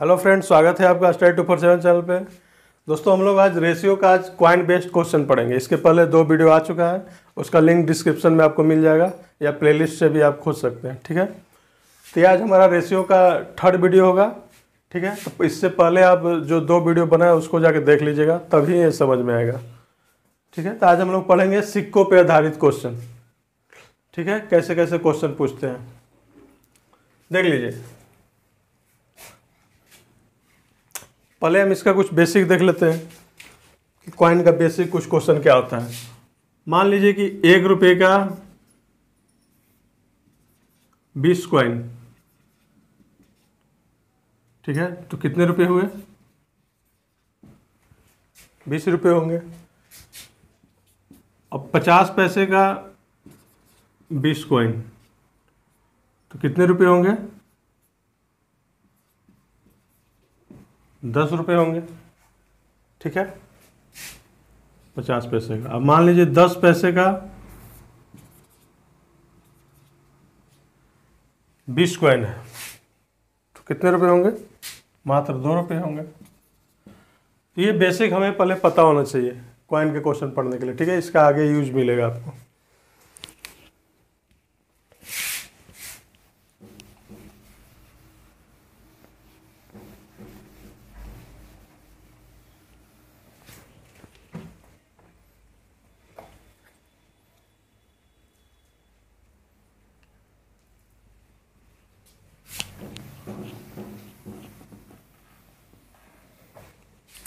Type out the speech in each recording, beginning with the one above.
hello friends स्वागत है आपका study two four seven channel पे दोस्तों हम लोग आज रेशियो का आज क्वाइन बेस्ड क्वेश्चन पढ़ेंगे इसके पहले दो वीडियो आ चुका है उसका लिंक डिस्क्रिप्शन में आपको मिल जाएगा या प्लेलिस्ट से भी आप खोज सकते हैं ठीक है तो आज हमारा रेशियो का थर्ड वीडियो होगा ठीक है तो इससे पहले आप जो दो वीडियो बनाए उसको जाके देख लीजिएगा तभी ये समझ में आएगा ठीक है तो आज हम लोग पढ़ेंगे सिक्कों पर आधारित क्वेश्चन ठीक है कैसे कैसे क्वेश्चन पूछते हैं देख लीजिए पहले हम इसका कुछ बेसिक देख लेते हैं कि कॉइन का बेसिक कुछ क्वेश्चन क्या होता है मान लीजिए कि एक रुपये का बीस कॉइन ठीक है तो कितने रुपए हुए बीस रुपये होंगे अब पचास पैसे का बीस कॉइन तो कितने रुपए होंगे दस रुपये होंगे ठीक है पचास पैसे का अब मान लीजिए दस पैसे का बीस क्वाइन है तो कितने रुपए होंगे मात्र दो रुपए होंगे तो ये बेसिक हमें पहले पता होना चाहिए क्वाइन के क्वेश्चन पढ़ने के लिए ठीक है इसका आगे यूज मिलेगा आपको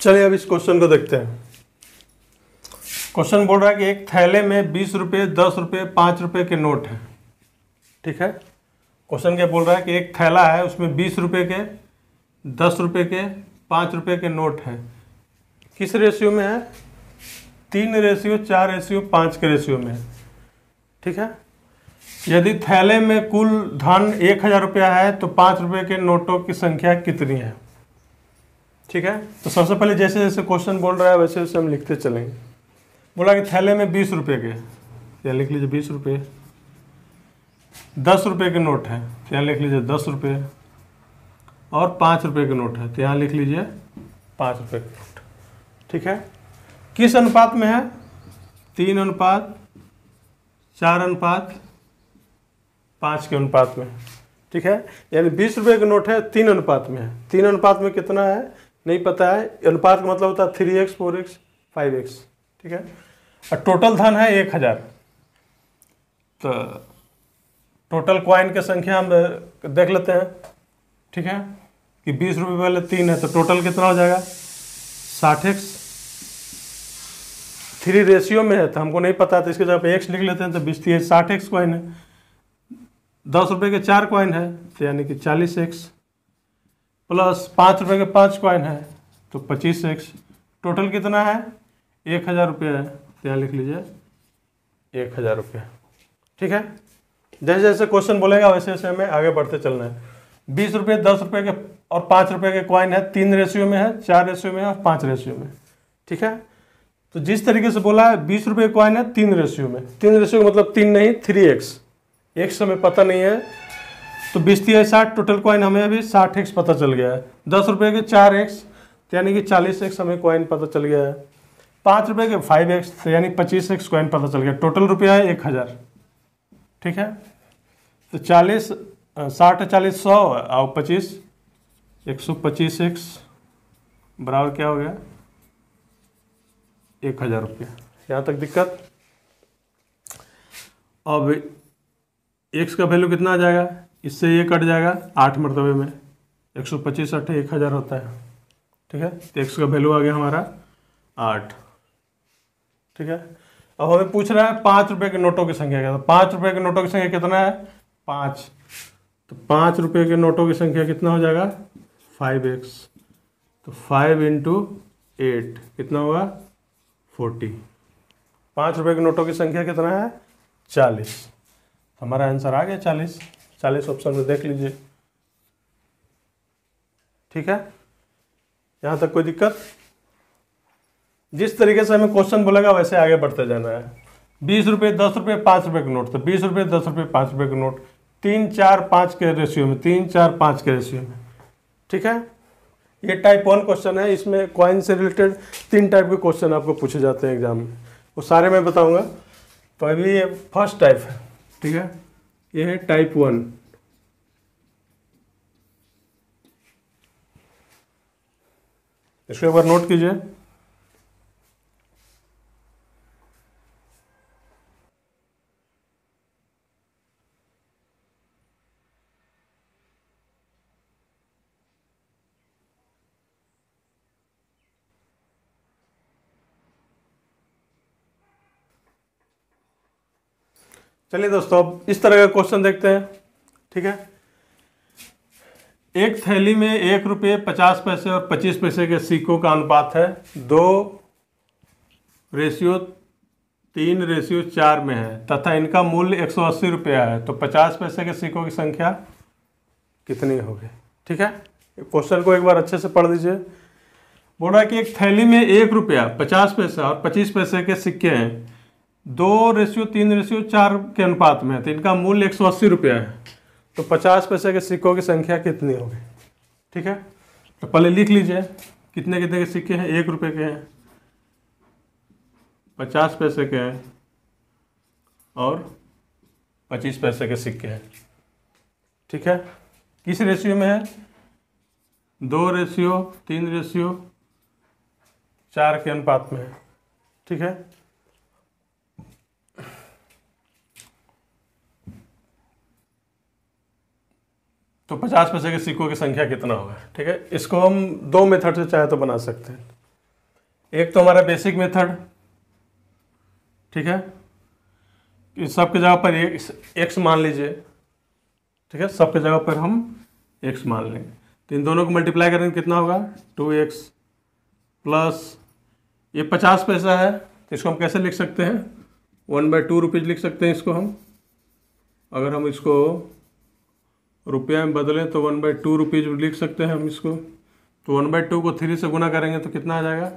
चलिए अब इस क्वेश्चन को देखते हैं क्वेश्चन बोल रहा है कि एक थैले में बीस रुपये दस रुपये पाँच रुपये के नोट हैं ठीक है क्वेश्चन क्या बोल रहा है कि एक थैला है उसमें बीस रुपये के दस रुपये के पाँच रुपये के नोट हैं किस रेशियो में है तीन रेशियो चार रेशियो पाँच के रेशियो में है ठीक है यदि थैले में कुल धन एक हज़ार रुपया है तो पाँच रुपये के नोटों की संख्या कितनी है ठीक है तो सबसे पहले जैसे जैसे क्वेश्चन बोल रहा है वैसे वैसे हम लिखते चलेंगे बोला कि थैले में बीस रुपये के क्या लिख लीजिए बीस रुपये दस रुपये के नोट है तो यहाँ लिख लीजिए दस रुपये और पाँच रुपये के नोट है तो यहाँ लिख लीजिए पाँच रुपये के नोट ठीक है किस अनुपात में है तीन अनुपात चार अनुपात पाँच के अनुपात में ठीक है यानी बीस रुपये के नोट है तीन अनुपात में है तीन अनुपात में कितना है नहीं पता है अनुपात का मतलब होता है three X four X five X ठीक है और टोटल धन है एक हज़ार तो टोटल क्वाइन की संख्या हम देख लेते हैं ठीक है कि बीस रुपये वाले तीन है तो टोटल कितना हो जाएगा साठ एक्स थ्री रेशियो में है तो हमको नहीं पता तो इसके जगह पे एक्स लिख लेते हैं तो बीस तीस साठ एक्स क्वाइन है दस रुपये के चार क्वाइन है तो यानी कि चालीस एक्स प्लस पाँच रुपये के पाँच कॉइन है तो पच्चीस एक्स टोटल कितना है एक हज़ार रुपये है तो यहाँ लिख लीजिए एक हज़ार रुपये ठीक है जैसे जैसे क्वेश्चन बोलेगा वैसे वैसे हमें आगे बढ़ते चलना है बीस रुपये दस रुपये के और पाँच रुपये के कॉइन है तीन रेशियो में है चार रेशियो में है और पाँच रेशियो में ठीक है तो जिस तरीके से बोला है बीस रुपये कॉइन है तीन रेशियो में तीन रेशियो मतलब तीन नहीं थ्री एक्स एक्स हमें पता नहीं है तो बीस तीन साठ टोटल कॉइन हमें अभी साठ एक्स पता चल गया है दस रुपये के चार एक्स यानी कि चालीस एक्स हमें कॉइन पता चल गया है पाँच रुपये के फाइव एक्स तो यानी पच्चीस एक्स कॉइन पता चल गया टोटल रुपया है एक हज़ार ठीक है तो चालीस साठ चालीस सौ और पच्चीस एक सौ पच्चीस एक्स बराबर क्या हो गया एक हज़ार रुपया यहाँ तक दिक्कत अब एक्स का वैल्यू कितना आ जाएगा इससे ये कट जाएगा आठ मरतबे में एक सौ पच्चीस अट्ठे एक हज़ार होता है ठीक है तो एक्स का वैल्यू आ गया हमारा आठ ठीक है अब हमें पूछ रहा है पाँच रुपये के नोटों की संख्या क्या तो पाँच रुपये के नोटों की संख्या कितना है पाँच तो पाँच रुपये के नोटों की संख्या कितना हो जाएगा फाइव एक्स तो फाइव इंटू एट कितना होगा फोर्टी पाँच रुपये के नोटों की संख्या कितना है चालीस तो हमारा आंसर आ गया चालीस चालीस ऑप्शन में देख लीजिए ठीक है यहाँ तक कोई दिक्कत जिस तरीके से हमें क्वेश्चन बोलेगा वैसे आगे बढ़ते जाना है बीस रुपये दस रुपये पाँच रुपये के नोट तो बीस रुपये दस रुपये पाँच रुपये के नोट तीन चार पाँच के रेशियो में तीन चार पाँच के रेशियो में ठीक है ये टाइप वन क्वेश्चन है इसमें कॉइन से रिलेटेड तीन टाइप के क्वेश्चन आपको पूछे जाते हैं एग्जाम में वो सारे मैं बताऊँगा तो अभी ये फर्स्ट टाइप है ठीक है ये है टाइप वन इसको एक बार नोट कीजिए चलिए दोस्तों अब इस तरह का क्वेश्चन देखते हैं ठीक है एक थैली में एक रुपये पचास पैसे और पच्चीस पैसे के सिक्कों का अनुपात है दो रेशियो तीन रेशियो चार में है तथा इनका मूल्य एक सौ अस्सी रुपया है तो पचास पैसे के सिक्कों की संख्या कितनी होगी ठीक है क्वेश्चन को एक बार अच्छे से पढ़ दीजिए बोला कि एक थैली में एक रुपया पचास पैसा और पच्चीस पैसे के सिक्के हैं दो रेशियो तीन रेशियो चार के अनुपात में है तो इनका मूल्य एक सौ अस्सी है तो पचास पैसे के सिक्कों की संख्या कितनी होगी ठीक है तो पहले लिख लीजिए कितने कितने के सिक्के हैं एक रुपये के हैं पचास पैसे के हैं और पच्चीस पैसे के सिक्के हैं ठीक है किस रेशियो में है दो रेशियो तीन रेशियो चार के अनुपात में है ठीक है तो पचास पैसे के सिक्कों की संख्या कितना होगा ठीक है इसको हम दो मेथड से चाहे तो बना सकते हैं एक तो हमारा बेसिक मेथड ठीक है कि सबके जगह पर एक मान लीजिए ठीक है सबके जगह पर हम एक्स मान लेंगे तो इन दोनों को मल्टीप्लाई करेंगे कितना होगा टू एक्स प्लस ये पचास पैसा है तो इसको हम कैसे लिख सकते हैं वन बाई टू रुपीज़ लिख सकते हैं इसको हम अगर हम इसको रुपया में बदलें तो वन बाई टू रुपीज़ लिख सकते हैं हम इसको तो वन बाई टू को थ्री से गुना करेंगे तो कितना आ जाएगा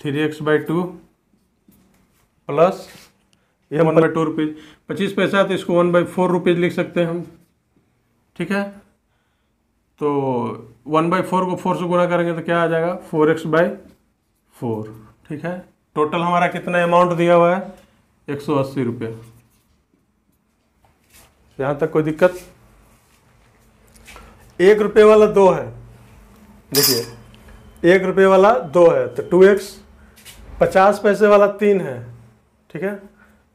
three X by two plus ये वन बाई टू रुपीज़ पच्चीस पैसा है तो इसको वन बाई फोर रुपीज़ लिख सकते हैं हम ठीक है तो वन बाई फोर को फोर से गुना करेंगे तो क्या आ जाएगा फोर एक्स बाई फोर ठीक है टोटल हमारा कितना अमाउंट दिया हुआ है एक सौ अस्सी रुपये यहाँ तक कोई दिक्कत एक रुपये वाला दो है देखिए एक रुपये वाला दो है तो टू एक्स पचास पैसे वाला तीन है ठीक है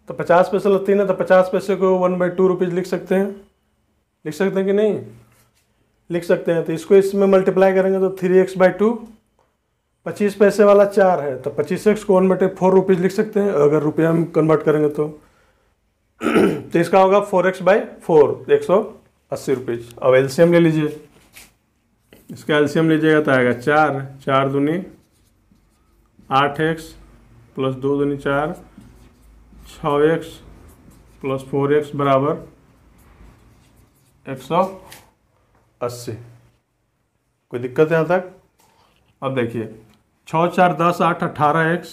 तो पचास पैसे वाला तीन है तो पचास पैसे को वन बाई टू रुपीज़ लिख सकते हैं लिख सकते हैं कि नहीं लिख सकते हैं तो इसको इसमें मल्टीप्लाई करेंगे तो थ्री एक्स बाई टू पच्चीस पैसे वाला चार है तो पच्चीस एक्स को वन बटे फोर रुपीज़ लिख सकते हैं अगर रुपया हम कन्वर्ट करेंगे तो तो इसका होगा फोर एक्स बाई फोर एक सौ अस्सी रुपये अब एल्शियम ले लीजिए इसका एल्शियम लीजिएगा तो आएगा चार चार दूनी आठ एक्स प्लस दो दूनी चार छः एक्स प्लस फोर एक्स बराबर एक सौ अस्सी कोई दिक्कत है यहाँ तक अब देखिए छः चार दस आठ अट्ठारह एक्स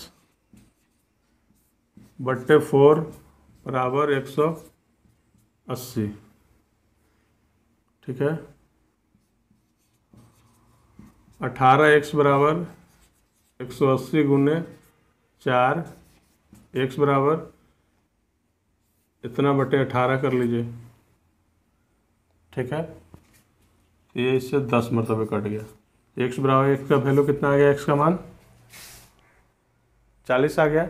बट्टे फोर बराबर एक सौ अस्सी ठीक है अठारह एक्स बराबर एक सौ अस्सी गुने चार एक्स बराबर इतना बटे अठारह कर लीजिए ठीक है ये इससे दस मरतबे कट गया एक्स बराबर एक्स का वैल्यू कितना आ गया एक्स का मान चालीस आ गया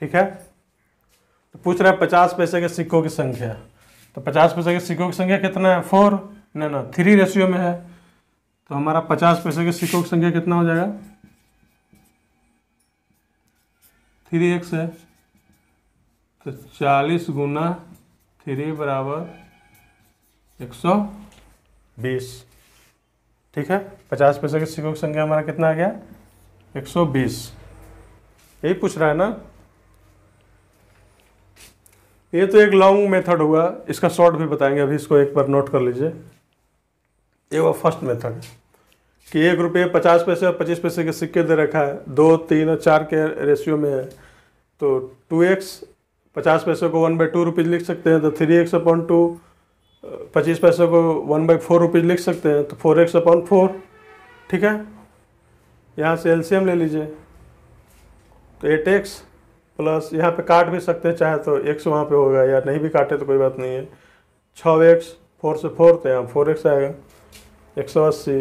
ठीक है तो पूछ रहा है पचास पैसे के सिक्कों की संख्या तो पचास पैसे के सिक्कों की संख्या कितना है फोर ना ना थ्री रेशियो में है तो हमारा पचास पैसे के सिक्कों की संख्या कितना हो जाएगा थ्री एक्स है तो चालीस गुना थ्री बराबर एक सौ बीस ठीक है पचास पैसे के सिक्कों की संख्या हमारा कितना आ गया एक सौ बीस यही पूछ रहा है ना ये तो एक लॉन्ग मेथड हुआ इसका शॉर्ट भी बताएंगे अभी इसको एक बार नोट कर लीजिए ये वो फर्स्ट मेथड कि एक रुपये पचास पैसे और पच्चीस पैसे के सिक्के दे रखा है दो तीन और चार के रेशियो में है तो टू एक्स पचास पैसे को वन बाई टू रुपीज़ लिख सकते हैं तो थ्री एक्स अपॉन टू पच्चीस पैसे को वन बाई फोर रुपीज़ लिख सकते हैं तो फोर एक्स अपॉन फोर ठीक है यहाँ से एलसीएम ले लीजिए तो एट एक्स प्लस यहाँ पे काट भी सकते हैं चाहे तो एक्स वहाँ पे होगा या नहीं भी काटे तो कोई बात नहीं है छः एक्स फोर से फोर तो यहाँ फोर एक्स आएगा एक सौ अस्सी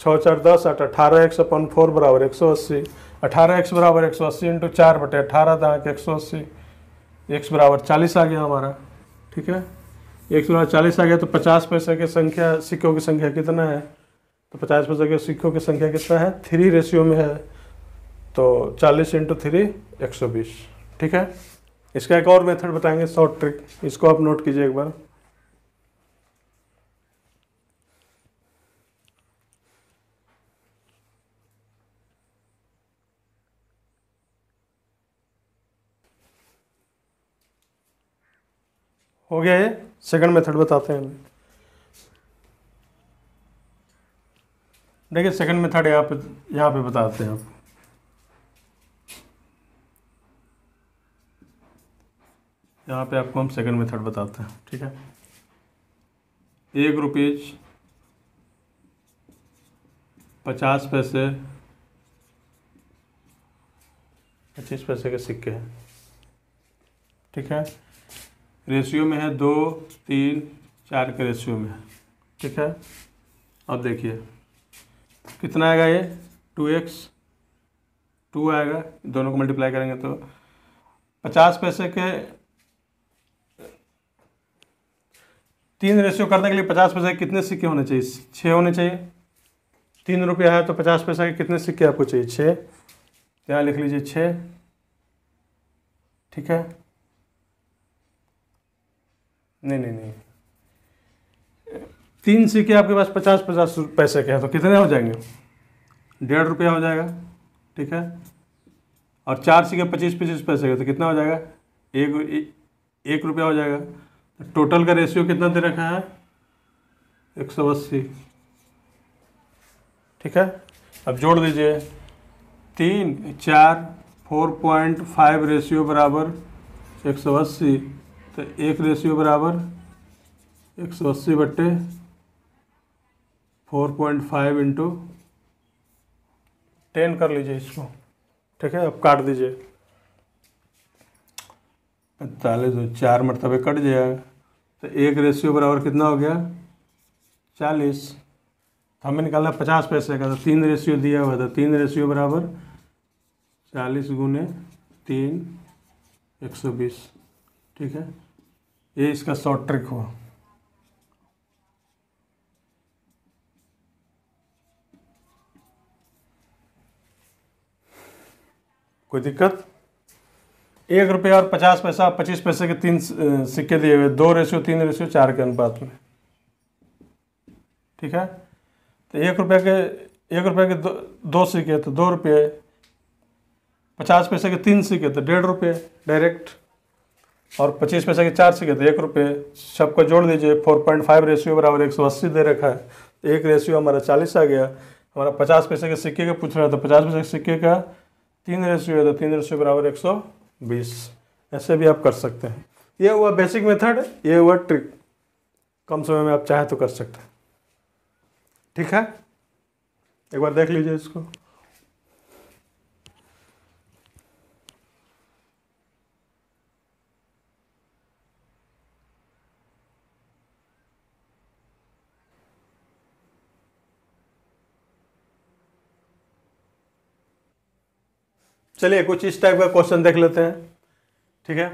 छः चार दस आठ अठारह एक्स अपन फोर बराबर एक सौ अस्सी अठारह एक्स बराबर एक सौ अस्सी इंटू चार बटे अठारह था एक सौ अस्सी एक्स बराबर चालीस आ गया हमारा ठीक है एक सौ चालीस आ गया तो पचास पैसे की संख्या सिक्कों की संख्या कितना है तो पचास पैसे के सिक्कों की संख्या कितना है थ्री रेशियो में है तो चालीस इंटू थ्री 120 ठीक है इसका एक और मेथड बताएंगे शॉर्ट ट्रिक इसको आप नोट कीजिए एक बार हो गया ये सेकंड मेथड बताते हैं हमें देखिए सेकंड मेथड यहाँ पे यहाँ पे बताते हैं आपको यहाँ पे आपको हम सेकंड मेथड बताते हैं ठीक है एक रुपीज पचास पैसे पच्चीस पैसे के सिक्के हैं ठीक है रेशियो में है दो तीन चार के रेशियो में है ठीक है अब देखिए कितना आएगा ये टू एक्स टू आएगा दोनों को मल्टीप्लाई करेंगे तो पचास पैसे के तीन रेशियो करने के लिए पचास पैसा कितने सिक्के होने चाहिए छः होने चाहिए तीन रुपया है तो पचास पैसा के कितने सिक्के आपको चाहिए छः यहाँ लिख लीजिए छः ठीक है नहीं नहीं नहीं तीन सिक्के आपके पास पचास पचास पैसे के हैं तो कितने हो जाएंगे डेढ़ रुपया हो जाएगा ठीक है और चार सिक्के पच्चीस पच्चीस पैसे के तो कितना हो जाएगा एक एक रुपया हो जाएगा टोटल का रेशियो कितना दे रखा है एक सौ अस्सी ठीक है अब जोड़ दीजिए तीन चार फोर पॉइंट फाइव रेशियो बराबर एक सौ अस्सी तो एक रेशियो बराबर एक सौ अस्सी बट्टे four point five into ten कर लीजिए इसको ठीक है अब काट दीजिए पैंतालीस चार मरतबे कट जाएगा तो एक रेशियो बराबर कितना हो गया चालीस तो हमें निकालना पचास पैसे का तो तीन रेशियो दिया हुआ था तो तीन रेशियो बराबर चालीस गुने तीन एक सौ बीस ठीक है ये इसका शॉर्ट ट्रिक हुआ कोई दिक्कत एक रुपये और पचास पैसा पच्चीस पैसे के तीन सिक्के दिए हुए दो रेशियो तीन रेशियो चार के अनुपात में ठीक है तो एक रुपये के एक रुपये के दो दो सिक्के तो दो रुपये पचास पैसे के तीन सिक्के तो डेढ़ रुपये डायरेक्ट और पच्चीस पैसे के चार सिक्के तो एक रुपये सबको जोड़ दीजिए फोर पॉइंट फाइव रेशियो बराबर एक सौ अस्सी दे रखा है तो एक रेशियो हमारा चालीस आ गया हमारा पचास पैसे के सिक्के का पूछ रहा तो पचास पैसे के सिक्के का तीन रेशियो है तो तीन रेशियो बराबर एक सौ बीस ऐसे भी आप कर सकते हैं ये हुआ बेसिक मेथड ये हुआ ट्रिक कम समय में आप चाहे तो कर सकते हैं ठीक है एक बार देख लीजिए इसको चलिए कुछ इस टाइप का क्वेश्चन देख लेते हैं ठीक है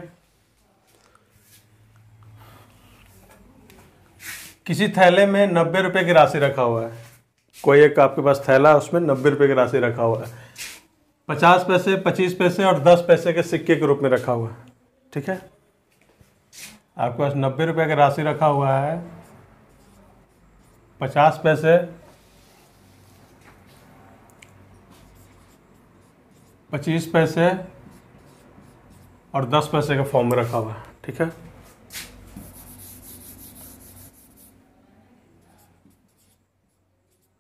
किसी थैले में नब्बे रुपए की राशि रखा हुआ है कोई एक आपके पास थैला है उसमें नब्बे रुपए की राशि रखा हुआ है पचास पैसे पच्चीस पैसे और दस पैसे के सिक्के के रूप में रखा हुआ है ठीक है आपके पास नब्बे रुपये की राशि रखा हुआ है पचास पैसे पच्चीस पैसे और दस पैसे का फॉर्म में रखा हुआ है ठीक है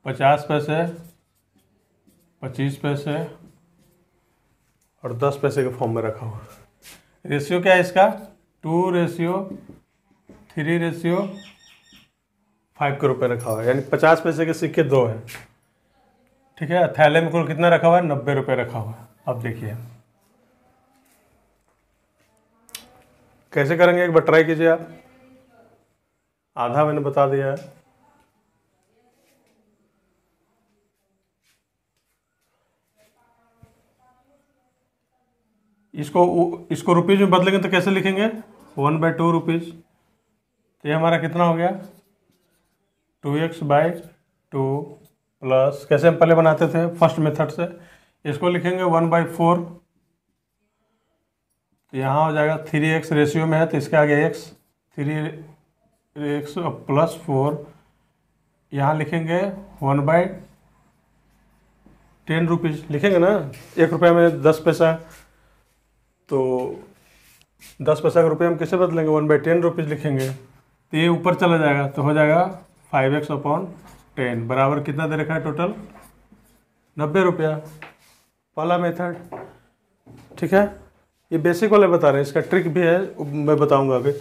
पचास पैसे पच्चीस पैसे और दस पैसे के फॉर्म में रखा हुआ रेशियो क्या है इसका two ratio three ratio five के रुपये रखा हुआ है यानी पचास पैसे के सिक्के दो हैं ठीक है थैले में कुल कितना रखा हुआ है नब्बे रुपये रखा हुआ है अब देखिए कैसे करेंगे एक बार ट्राई कीजिए आप आधा मैंने बता दिया है इसको इसको रुपीज़ में बदलेंगे तो कैसे लिखेंगे वन बाय टू रुपीज़ तो ये हमारा कितना हो गया two X by two plus कैसे हम पहले बनाते थे फर्स्ट मेथड से इसको लिखेंगे वन बाई फोर तो यहाँ हो जाएगा थ्री एक्स रेशियो में है तो इसके आगे X three X plus four यहाँ लिखेंगे वन बाई टेन रुपीज़ लिखेंगे ना एक रुपये में दस पैसा तो दस पैसा का रुपये हम कैसे बदलेंगे वन बाई टेन रुपीज़ लिखेंगे तो ये ऊपर चला जाएगा तो हो जाएगा फाइव एक्स अपॉन टेन बराबर कितना दे रखा है टोटल नब्बे रुपया पहला मेथड ठीक है ये बेसिक वाले बता रहे हैं इसका ट्रिक भी है मैं बताऊंगा अभी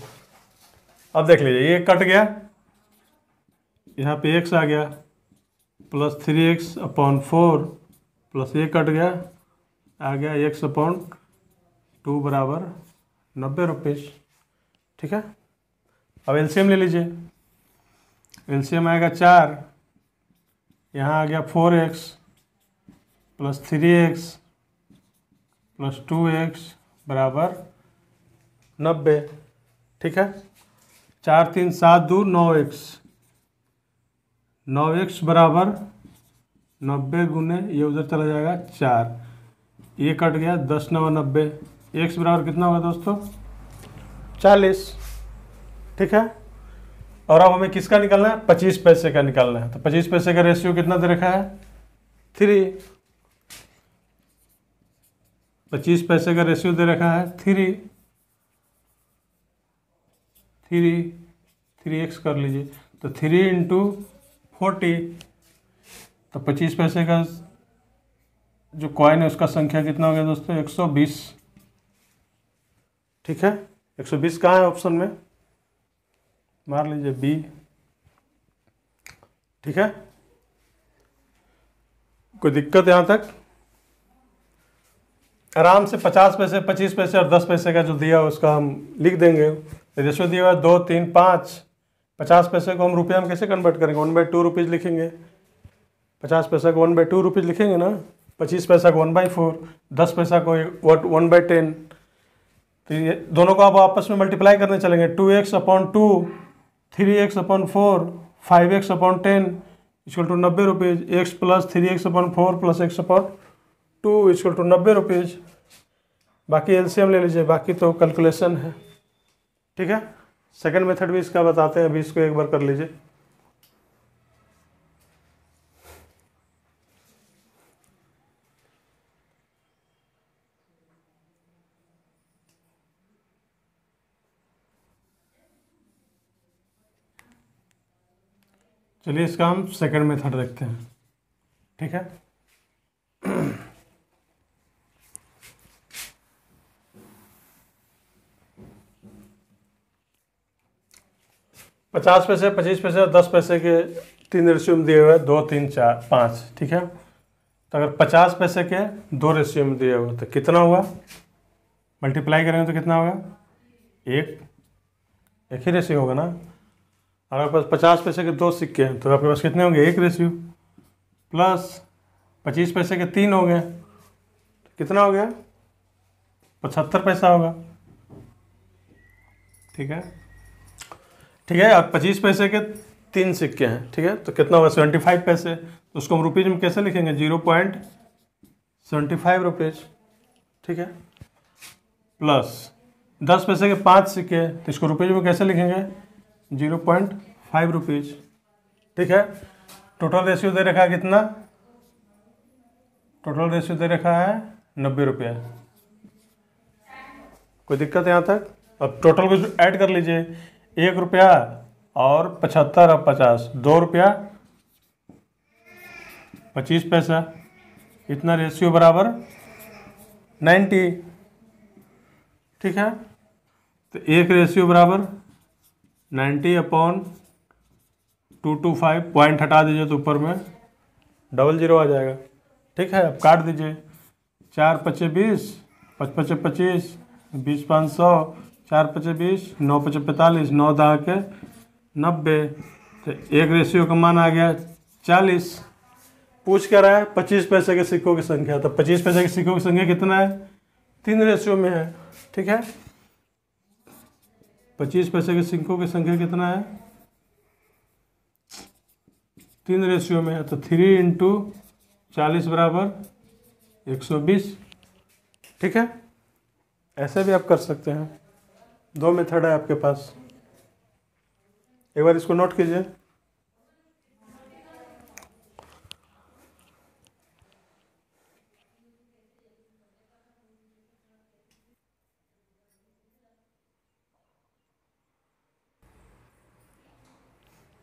अब देख लीजिए ये कट गया यहाँ पे एक्स आ गया plus three X upon four plus ये कट गया आ गया एक्स अपॉन टू बराबर नब्बे रुपीज़ ठीक है अब एलसीएम ले लीजिए एलसीएम आएगा चार यहाँ आ गया four X plus three X plus two X बराबर नब्बे ठीक है चार तीन सात दो नौ एक्स नौ एक्स बराबर नब्बे गुने ये उधर चला जाएगा चार ये कट गया दस नवा नब्बे एक्स बराबर कितना होगा दोस्तों चालीस ठीक है और अब हमें किसका निकालना है पच्चीस पैसे का निकालना है तो पच्चीस पैसे का रेशियो कितना दे रखा है थ्री पच्चीस पैसे का रेशियो दे रखा है थ्री थ्री थ्री एक्स कर लीजिए तो थ्री इंटू फोर्टी तो पच्चीस पैसे का जो कॉइन है उसका संख्या कितना हो गया दोस्तों एक सौ बीस ठीक है एक सौ बीस कहाँ है ऑप्शन में मार लीजिए बी ठीक है कोई दिक्कत यहाँ तक आराम से पचास पैसे पच्चीस पैसे और दस पैसे का जो दिया उसका हम लिख देंगे रेशो दिया हुआ है दो तीन पाँच पचास पैसे को हम रुपया में कैसे कन्वर्ट करेंगे वन बाई टू रुपीज़ लिखेंगे पचास पैसा को वन बाई टू रुपीज़ लिखेंगे ना पच्चीस पैसा को वन बाई फोर दस पैसा को वट वन बाई टेन तो ये दोनों को आप आपस में मल्टीप्लाई करने चलेंगे two X upon two three X upon four five X upon ten equal to नब्बे rupees X plus three X upon four plus X upon two equal to नब्बे रुपीज़ बाकी एलसीएम ले लीजिए बाकी तो कैलकुलेशन है ठीक है सेकंड मेथड भी इसका बताते हैं अभी इसको एक बार कर लीजिए चलिए इसका हम सेकंड मेथड देखते हैं ठीक है पचास पैसे पच्चीस पैसे और दस पैसे के तीन रेशियो में दिए हुए दो तीन चार पाँच ठीक है तो अगर पचास पैसे के दो रेशियो में दिए हुए तो कितना हुआ मल्टीप्लाई करेंगे तो कितना होगा एक एक ही रेशियो होगा ना और आपके पास पचास पैसे के दो सिक्के हैं तो आपके पास कितने होंगे एक रेशियो प्लस पच्चीस पैसे के तीन हो गए तो कितना हो गया पचहत्तर पैसा होगा ठीक है ठीक है अब पच्चीस पैसे के तीन सिक्के हैं ठीक है तो कितना हुआ सेवेंटी फाइव पैसे तो उसको हम रुपीज़ में कैसे लिखेंगे zero point seventy five rupees ठीक है प्लस दस पैसे के पाँच सिक्के तो इसको रुपीज़ में कैसे लिखेंगे जीरो पॉइंट फाइव रुपीज़ ठीक है टोटल रेशियो दे रखा है कितना टोटल रेशियो दे रखा है नब्बे रुपये कोई दिक्कत यहाँ तक अब टोटल को ऐड कर लीजिए एक रुपया और पचहत्तर और पचास दो रुपया पच्चीस पैसा इतना रेशियो बराबर नाइन्टी ठीक है तो एक रेशियो बराबर ninety upon two two five point हटा दीजिए तो ऊपर में डबल जीरो आ जाएगा ठीक है अब काट दीजिए चार पच्चे बीस पच पचे पच्चीस बीस पाँच सौ चार पचे बीस नौ पचे पैंतालीस नौ दहा के नब्बे तो एक रेशियो का मान आ गया चालीस पूछ कर रहा है पच्चीस पैसे के सिक्कों की संख्या तो पच्चीस पैसे के सिक्कों की संख्या कितना है तीन रेशियो में है ठीक है पच्चीस पैसे के सिक्कों की संख्या कितना है तीन रेशियो में है तो थ्री इंटू चालीस बराबर एक सौ बीस ठीक है ऐसे भी आप कर सकते हैं दो मेथड है आपके पास एक बार इसको नोट कीजिए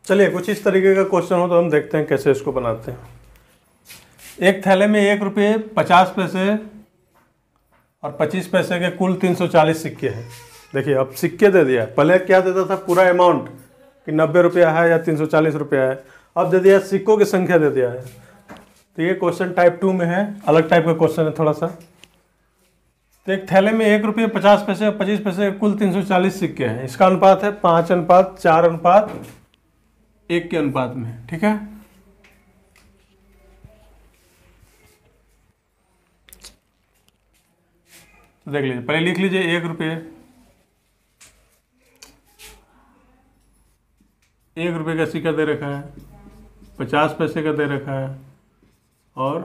चलिए कुछ इस तरीके का क्वेश्चन हो तो हम देखते हैं कैसे इसको बनाते हैं एक थैले में एक रुपये पचास पैसे और पच्चीस पैसे के कुल तीन सौ चालीस सिक्के हैं देखिए अब सिक्के दे दिया पहले क्या देता था पूरा अमाउंट कि नब्बे रुपया है या तीन सौ चालीस रुपया है अब दे दिया सिक्कों की संख्या दे दिया है तो ये क्वेश्चन टाइप टू में है अलग टाइप का क्वेश्चन है थोड़ा सा तो एक थैले में एक रुपये पचास पैसे पच्चीस पैसे कुल तीन सौ चालीस सिक्के हैं इसका अनुपात है पाँच अनुपात चार अनुपात एक के अनुपात में ठीक है देख लीजिए पहले लिख लीजिए एक रुपये एक रुपये का सिक्का दे रखा है पचास पैसे का दे रखा है और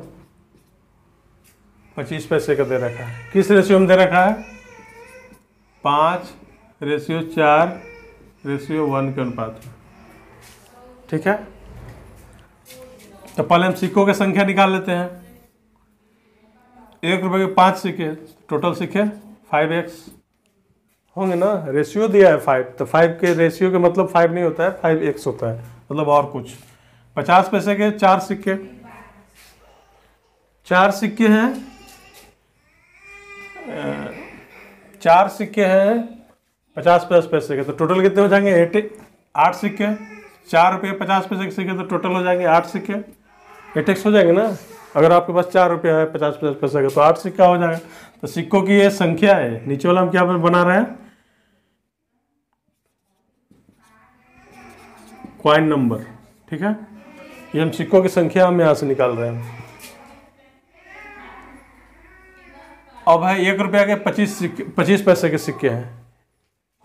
पच्चीस पैसे का दे रखा है किस रेशियो में दे रखा है पाँच रेशियो चार रेशियो वन के अनुपात में ठीक है तो पहले हम सिक्कों की संख्या निकाल लेते हैं एक रुपये के पाँच सिक्के टोटल सिक्के फाइव एक्स होंगे ना रेशियो दिया है फाइव तो फाइव के रेशियो के मतलब फाइव नहीं होता है फाइव एक्स होता है मतलब और कुछ पचास पैसे के चार सिक्के चार सिक्के हैं चार सिक्के हैं पचास पचास पैसे के तो टोटल कितने हो जाएंगे एटी आठ सिक्के चार रुपये पचास पैसे के सिक्के तो टोटल हो जाएंगे आठ सिक्के एट हो जाएंगे ना अगर आपके पास चार रुपया है पचास पचास पैसे का तो आठ सिक्का हो जाएगा तो सिक्कों की ये संख्या है नीचे वाला हम क्या बना रहे हैं क्वाइन नंबर ठीक है ये हम सिक्कों की संख्या हम यहाँ से निकाल रहे हैं अब है एक रुपया के पच्चीस सिक्के पच्चीस पैसे के सिक्के हैं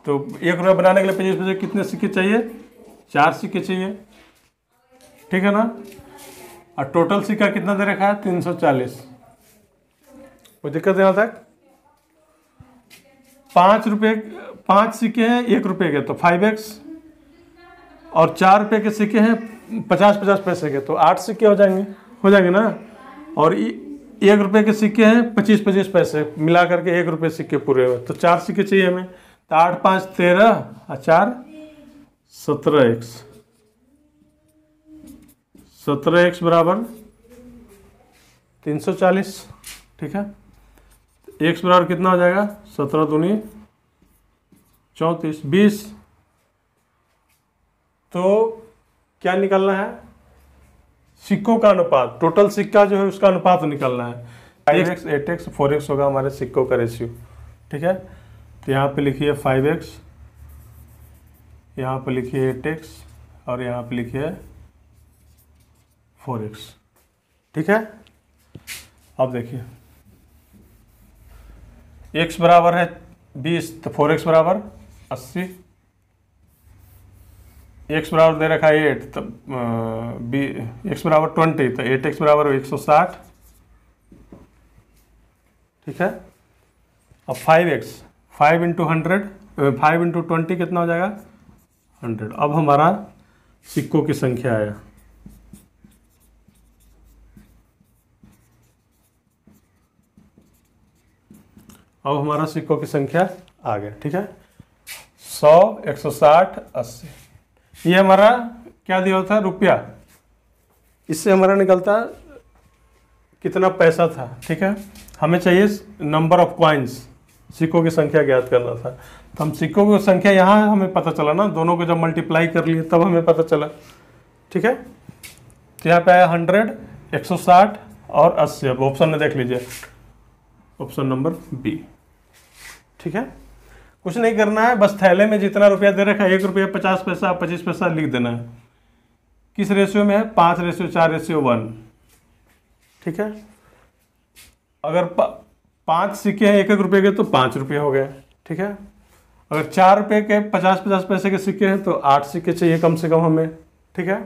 तो एक रुपया बनाने के लिए पच्चीस पैसे कितने सिक्के चाहिए चार सिक्के चाहिए ठीक है ना और टोटल सिक्का कितना दे रखा है तीन सौ चालीस कोई दिक्कत यहाँ तक पाँच रुपये पाँच सिक्के हैं एक रुपये के तो फाइव एक्स और चार रुपये के सिक्के हैं पचास पचास पैसे के तो आठ सिक्के हो जाएंगे हो जाएंगे ना और एक रुपये के सिक्के हैं पच्चीस पच्चीस पैसे मिला करके एक रुपये सिक्के पूरे हुए तो चार सिक्के चाहिए हमें तो आठ पाँच तेरह और चार सत्रह एक्स सत्रह एक्स बराबर तीन सौ चालीस ठीक है तो एक्स बराबर कितना हो जाएगा सत्रह दूनी चौंतीस बीस तो क्या निकलना है सिक्कों का अनुपात टोटल सिक्का जो है उसका अनुपात निकलना है five X eight X four X होगा हमारे सिक्कों का रेशियो ठीक है तो यहाँ पे लिखिए फाइव एक्स यहाँ पे लिखिए एट एक्स और यहाँ पे लिखिए फोर एक्स ठीक है अब देखिए एक्स बराबर है बीस तो फोर एक्स बराबर अस्सी एक्स बराबर दे रखा है एट तो बी एक्स बराबर ट्वेंटी तो एट एक्स बराबर एक सौ साठ ठीक है अब five X five into hundred five into twenty कितना हो जाएगा हंड्रेड अब हमारा सिक्कों की संख्या आया अब हमारा सिक्कों की संख्या आ गया ठीक है सौ एक सौ साठ अस्सी ये हमारा क्या दिया होता है रुपया इससे हमारा निकलता कितना पैसा था ठीक है हमें चाहिए नंबर ऑफ क्वाइंस सिक्कों की संख्या ज्ञात करना था तो हम सिक्कों की संख्या यहाँ हमें पता चला ना दोनों को जब मल्टीप्लाई कर लिए तब हमें पता चला ठीक है तो यहाँ पे आया हंड्रेड एक सौ साठ और अस्सी अब ऑप्शन में देख लीजिए ऑप्शन नंबर बी ठीक है कुछ नहीं करना है बस थैले में जितना रुपया दे रखा है एक रुपया पचास पैसा पच्चीस पैसा लिख देना है किस रेशियो में है पाँच रेशियो चार रेशियो वन ठीक है अगर पाँच सिक्के हैं एक एक रुपये के तो पाँच रुपये हो गए ठीक है अगर चार रुपये के पचास पचास पैसे के सिक्के हैं तो आठ सिक्के चाहिए कम से कम हमें ठीक है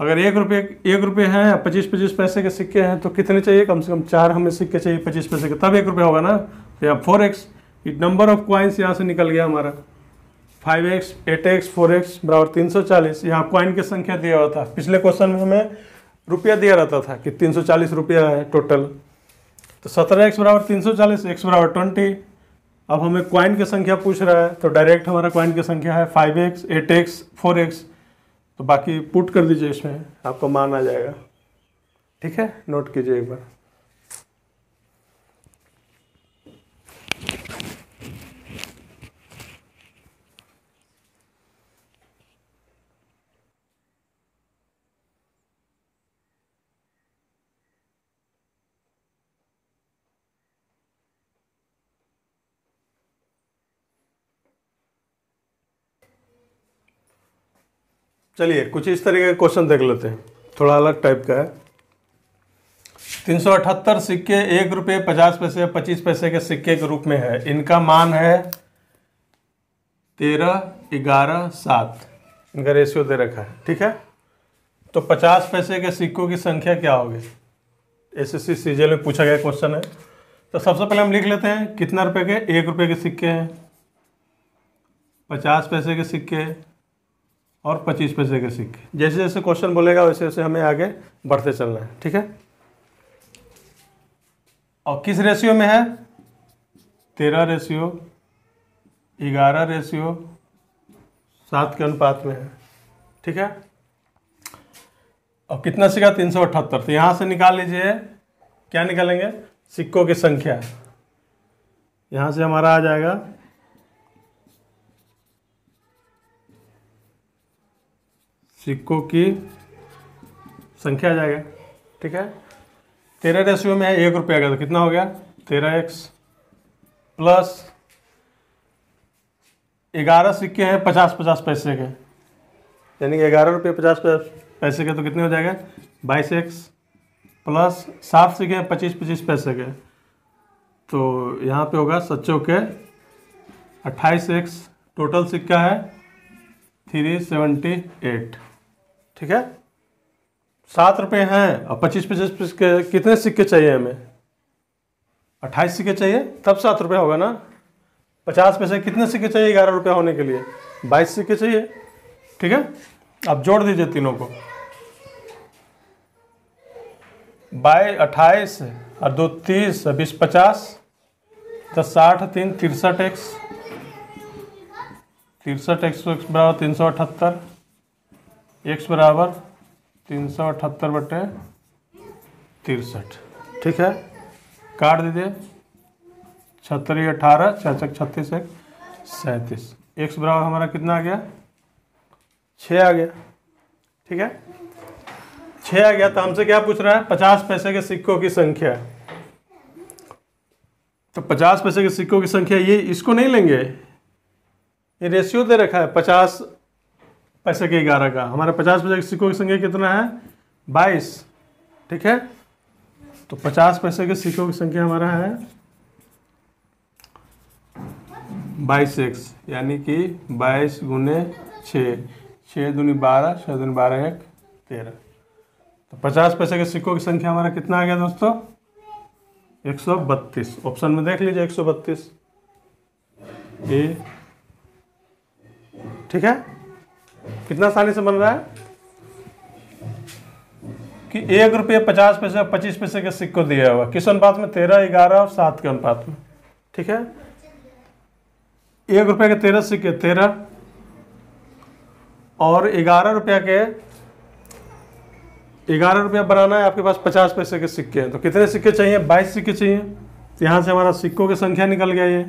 अगर एक रुपये एक रुपये हैं पच्चीस पच्चीस पैसे के सिक्के हैं तो कितने चाहिए कम से कम चार हमें सिक्के चाहिए पच्चीस पैसे के तब एक रुपये होगा ना तो या four X number of coins यहाँ से निकल गया हमारा five X eight X four X बराबर तीन सौ चालीस यहाँ क्वाइन की संख्या दिया हुआ था पिछले क्वेश्चन में हमें रुपया दिया रहता था कि तीन सौ चालीस रुपया है टोटल तो सत्रह एक्स बराबर तीन सौ चालीस एक्स बराबर ट्वेंटी अब हमें क्वाइन की संख्या पूछ रहा है तो डायरेक्ट हमारा क्वाइन की संख्या है five X eight X four X तो बाकी पुट कर दीजिए इसमें आपको मान आ जाएगा ठीक है नोट कीजिए एक बार चलिए कुछ इस तरीके का क्वेश्चन देख लेते हैं थोड़ा अलग टाइप का है तीन सौ अठहत्तर सिक्के एक रुपये पचास पैसे पच्चीस पैसे के सिक्के के रूप में है इनका मान है तेरह ग्यारह सात इनका रेशियो दे रखा है ठीक है तो पचास पैसे के सिक्कों की संख्या क्या होगी एस एस सी सीजल में पूछा गया क्वेश्चन है तो सबसे पहले हम लिख लेते हैं कितना रुपए के एक रुपए के सिक्के हैं पचास पैसे के सिक्के हैं और पच्चीस पैसे के सिक्के जैसे जैसे क्वेश्चन बोलेगा वैसे वैसे हमें आगे बढ़ते चलना है ठीक है और किस रेशियो में है तेरह रेशियो ग्यारह रेशियो सात के अनुपात में है ठीक है और कितना सिक्का तीन सौ अठहत्तर तो यहाँ से निकाल लीजिए क्या निकालेंगे सिक्कों की संख्या यहाँ से हमारा आ जाएगा सिक्कों की संख्या आ जाएगा ठीक है तेरह रेशियो में है एक रुपये का तो कितना हो गया तेरह एक्स प्लस ग्यारह सिक्के हैं पचास पचास पैसे के यानी कि ग्यारह रुपये पचास पैसे के तो कितने हो जाएगा बाईस एक्स प्लस सात सिक्के हैं पच्चीस पच्चीस पैसे के तो यहाँ पे होगा सच्चों के अट्ठाईस एक्स टोटल सिक्का है थ्री सेवेंटी एट ठीक है सात रुपये हैं और पच्चीस पच्चीस के कितने सिक्के चाहिए हमें अट्ठाईस सिक्के चाहिए तब सात रुपये होगा ना पचास पैसे कितने सिक्के चाहिए ग्यारह रुपये होने के लिए बाईस सिक्के चाहिए ठीक है आप जोड़ दीजिए तीनों को बाई अट्ठाईस और दो तीस बीस पचास दस साठ तीन तिरसठ एक्स तिरसठ एक्स तो बराबर तीन सौ अठहत्तर एक्स बराबर तीन सौ अठहत्तर बटे तिरसठ ठीक है काट दीजिए छत्तीस अठारह छचक छत्तीस एक सैंतीस एक्स बराबर हमारा कितना आ गया छः आ गया ठीक है छः आ गया तो हमसे क्या पूछ रहा है पचास पैसे के सिक्कों की संख्या तो पचास पैसे के सिक्कों की संख्या ये इसको नहीं लेंगे ये रेशियो दे रखा है पचास पैसे के ग्यारह का हमारे पचास पैसे के सिक्कों की संख्या कितना है बाईस ठीक है तो पचास पैसे के सिक्कों की संख्या हमारा है बाईस एक्स यानी कि बाईस गुने छ छः दूनी बारह छः दूनी बारह एक तेरह तो पचास पैसे के सिक्कों की संख्या हमारा कितना आ गया दोस्तों एक सौ बत्तीस ऑप्शन में देख लीजिए एक सौ बत्तीस ठीक है कितना आसानी से बन रहा है कि एक रुपये पचास पैसे और पच्चीस पैसे के सिक्को दिया हुआ किस अनुपात में तेरह ग्यारह और सात के अनुपात में ठीक है एक रुपये के तेरह सिक्के तेरह और ग्यारह रुपया के ग्यारह रुपया बनाना है आपके पास पचास पैसे के सिक्के हैं तो कितने सिक्के चाहिए बाईस सिक्के चाहिए तो यहाँ से हमारा सिक्कों की संख्या निकल गया ये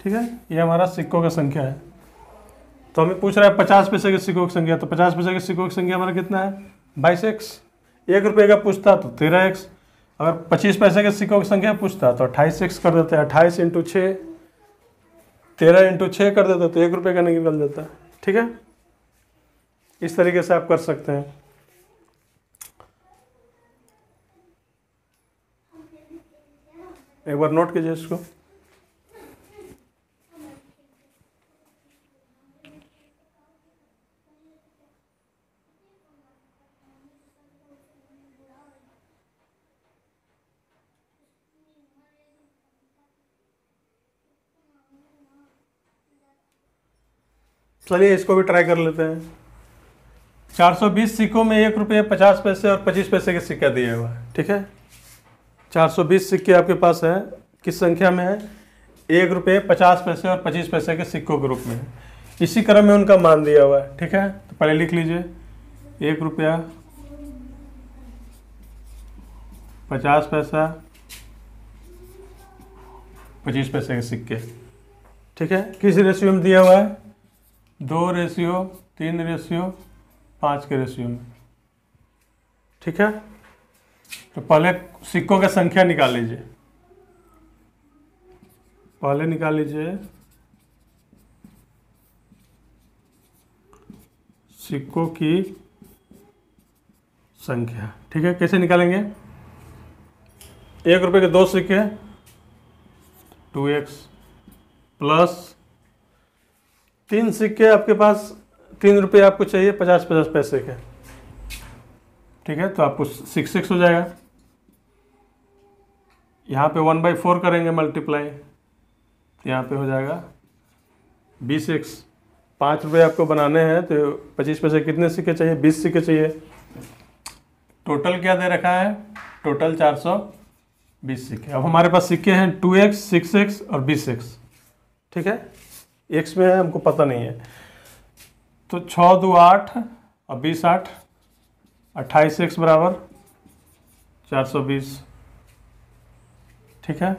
ठीक है ये हमारा सिक्कों की संख्या है तो हमें पूछ रहा है पचास पैसे की संख्या तो पचास पैसे की संख्या हमारा कितना है बाईस एक्स एक रुपये का पूछता तो तेरह एक्स अगर पच्चीस पैसे के सिक्कों की संख्या पूछता तो अट्ठाईस एक्स कर देते हैं अट्ठाईस इंटू छः तेरह इंटू छः कर देते तो एक रुपये का निकल जाता ठीक है इस तरीके से आप कर सकते हैं एक बार नोट कीजिए इसको चलिए इसको भी ट्राई कर लेते हैं 420 सिक्कों में एक रुपये पचास पैसे और पच्चीस पैसे के सिक्का दिए हुआ है ठीक है 420 सिक्के आपके पास है किस संख्या में है एक रुपये पचास पैसे और पच्चीस पैसे के सिक्कों के रूप में इसी क्रम में उनका मान दिया हुआ है ठीक है तो पहले लिख लीजिए एक रुपया पचास पैसा पच्चीस पैसे के सिक्के ठीक है किस रेशियो में दिया हुआ है दो रेशियो तीन रेशियो पाँच के रेशियो में ठीक है तो पहले सिक्कों का संख्या निकाल लीजिए पहले निकाल लीजिए सिक्कों की संख्या ठीक है कैसे निकालेंगे एक रुपये के दो सिक्के टू एक्स प्लस तीन सिक्के आपके पास तीन रुपये आपको चाहिए पचास पचास पैसे के ठीक है तो आपको सिक्स सिक्स हो जाएगा यहाँ पे वन बाई फोर करेंगे मल्टीप्लाई तो यहाँ पे हो जाएगा बीस सिक्स पाँच रुपये आपको बनाने हैं तो पच्चीस पैसे कितने सिक्के चाहिए बीस सिक्के चाहिए टोटल क्या दे रखा है टोटल चार सौ बीस सिक्के अब हमारे पास सिक्के हैं टू एक्स सिक्स एक्स और बीस एक्स ठीक है एक्स में है हमको पता नहीं है तो छः दो आठ और बीस आठ अट्ठाईस एक्स बराबर चार सौ बीस ठीक है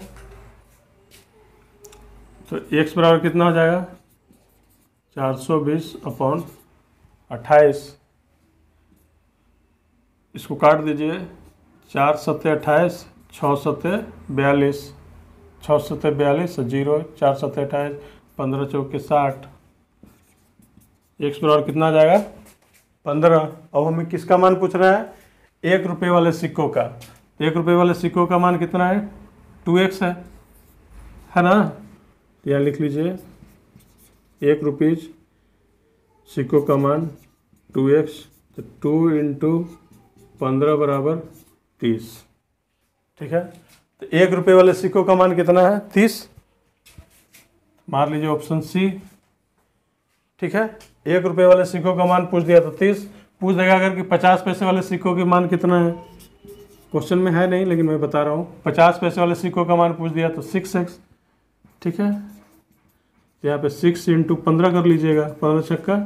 तो एक्स बराबर कितना हो जाएगा चार सौ बीस अपॉन अट्ठाईस इसको काट दीजिए चार सत्य अट्ठाईस छः सत्य बयालीस छः सत्य बयालीस जीरो चार सत्य अट्ठाईस पंद्रह चौके साठ एक्स बराबर कितना जाएगा पंद्रह अब हमें किसका मान पूछ रहा है एक रुपये वाले सिक्कों का तो एक रुपये वाले सिक्कों का मान कितना है टू एक्स है है ना तो यहाँ लिख लीजिए एक रुपीज़ सिक्कों का मान टू एक्स तो टू इंटू पंद्रह बराबर तीस ठीक है तो एक रुपये वाले सिक्कों का मान कितना है तीस मार लीजिए ऑप्शन सी ठीक है एक रुपये वाले सिक्कों का मान पूछ दिया था तो तीस पूछ देगा अगर कि पचास पैसे वाले सिक्कों की मान कितना है क्वेश्चन में है नहीं लेकिन मैं बता रहा हूँ पचास पैसे वाले सिक्कों का मान पूछ दिया तो सिक्स एक्स ठीक है यहाँ पे सिक्स इंटू पंद्रह कर लीजिएगा पंद्रह छक्का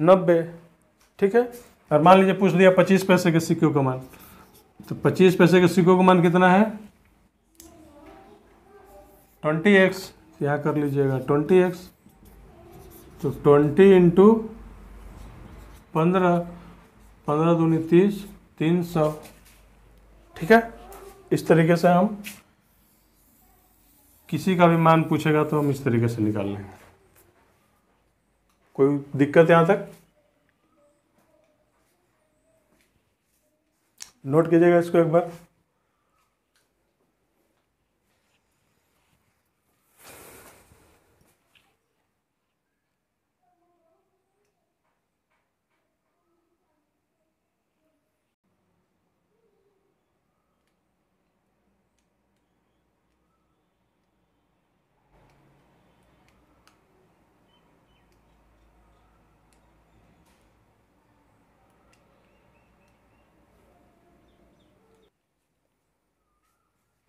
नब्बे ठीक है और मान लीजिए पूछ दिया पच्चीस पैसे के सिक्कों का मान तो पच्चीस पैसे के सिक्कों का मान कितना है ट्वेंटी एक्स यहाँ कर लीजिएगा ट्वेंटी एक्स तो ट्वेंटी इंटू पंद्रह पंद्रह दूनी तीस तीन सौ ठीक है इस तरीके से हम किसी का भी मान पूछेगा तो हम इस तरीके से निकाल लेंगे कोई दिक्कत यहाँ तक नोट कीजिएगा इसको एक बार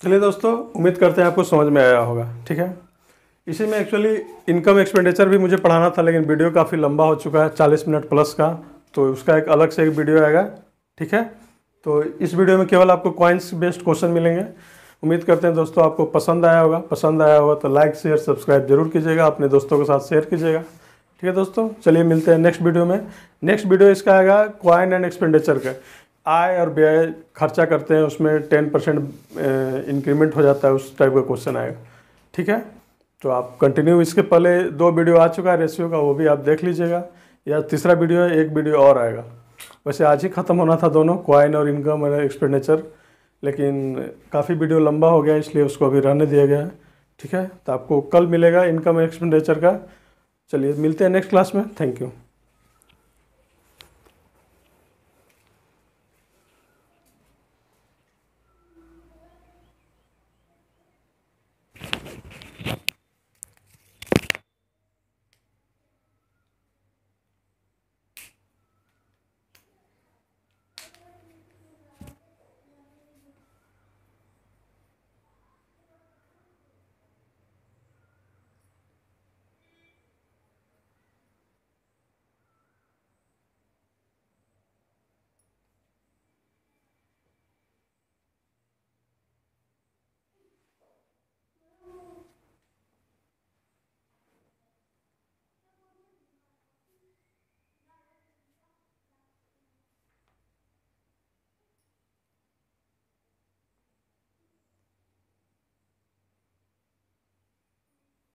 चलिए दोस्तों उम्मीद करते हैं आपको समझ में आया होगा ठीक है इसी में एक्चुअली इनकम एक्सपेंडिचर भी मुझे पढ़ाना था लेकिन वीडियो काफ़ी लंबा हो चुका है चालीस मिनट प्लस का तो उसका एक अलग से एक वीडियो आएगा ठीक है तो इस वीडियो में केवल आपको कॉइन्स बेस्ड क्वेश्चन मिलेंगे उम्मीद करते हैं दोस्तों आपको पसंद आया होगा पसंद आया होगा तो लाइक शेयर सब्सक्राइब जरूर कीजिएगा अपने दोस्तों के साथ शेयर कीजिएगा ठीक है दोस्तों चलिए मिलते हैं नेक्स्ट वीडियो में नेक्स्ट वीडियो इसका आएगा क्वाइन एंड एक्सपेंडिचर का आय और व्यय खर्चा करते हैं उसमें टेन परसेंट इंक्रीमेंट हो जाता है उस टाइप का क्वेश्चन आएगा ठीक है तो आप कंटिन्यू इसके पहले दो वीडियो आ चुका है रेशियो का वो भी आप देख लीजिएगा या तीसरा वीडियो है एक वीडियो और आएगा वैसे आज ही ख़त्म होना था दोनों क्वाइन और इनकम और एक्सपेंडिचर लेकिन काफ़ी वीडियो लंबा हो गया इसलिए उसको अभी रहने दिया गया है ठीक है तो आपको कल मिलेगा इनकम एक्सपेंडिचर का चलिए मिलते हैं नेक्स्ट क्लास में थैंक यू